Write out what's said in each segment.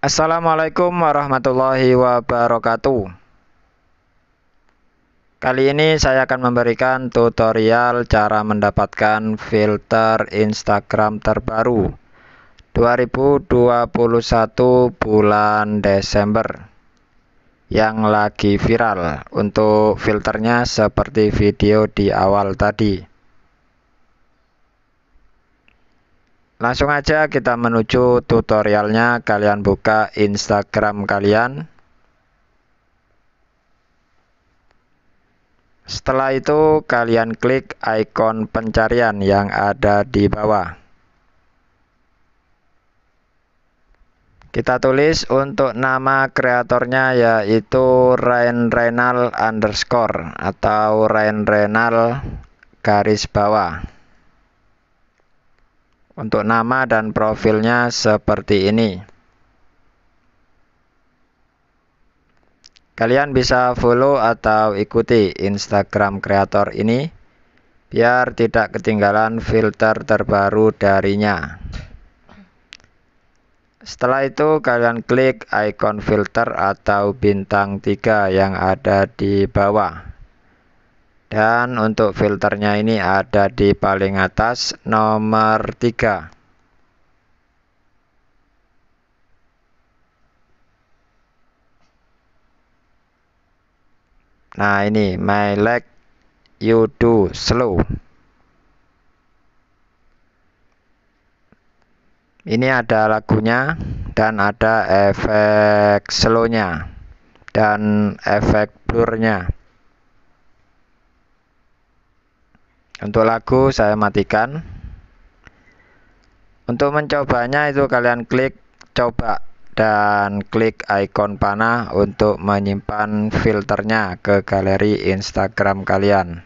Assalamualaikum warahmatullahi wabarakatuh Kali ini saya akan memberikan tutorial cara mendapatkan filter Instagram terbaru 2021 bulan Desember yang lagi viral untuk filternya seperti video di awal tadi Langsung aja kita menuju tutorialnya. Kalian buka Instagram kalian. Setelah itu kalian klik ikon pencarian yang ada di bawah. Kita tulis untuk nama kreatornya yaitu Ryan Reynal underscore atau Ryan Reynal garis bawah. Untuk nama dan profilnya seperti ini. Kalian bisa follow atau ikuti Instagram kreator ini biar tidak ketinggalan filter terbaru darinya. Setelah itu kalian klik ikon filter atau bintang 3 yang ada di bawah dan untuk filternya ini ada di paling atas nomor 3 nah ini my leg you do slow ini ada lagunya dan ada efek slownya dan efek blurnya Untuk lagu saya matikan. Untuk mencobanya itu kalian klik coba dan klik icon panah untuk menyimpan filternya ke galeri Instagram kalian.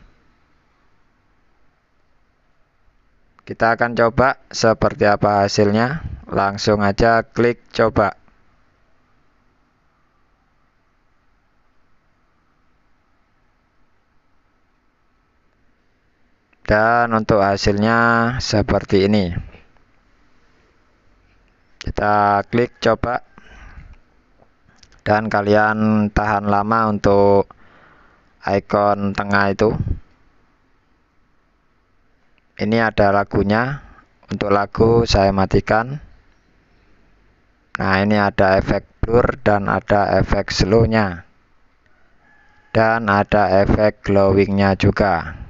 Kita akan coba seperti apa hasilnya. Langsung aja klik coba. dan untuk hasilnya seperti ini kita klik coba dan kalian tahan lama untuk icon tengah itu ini ada lagunya untuk lagu saya matikan nah ini ada efek blur dan ada efek slownya dan ada efek glowing nya juga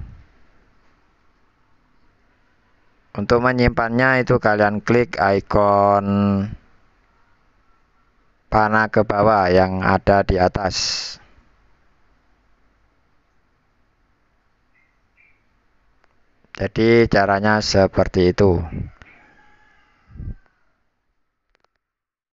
Untuk menyimpannya itu kalian klik icon panah ke bawah yang ada di atas. Jadi caranya seperti itu.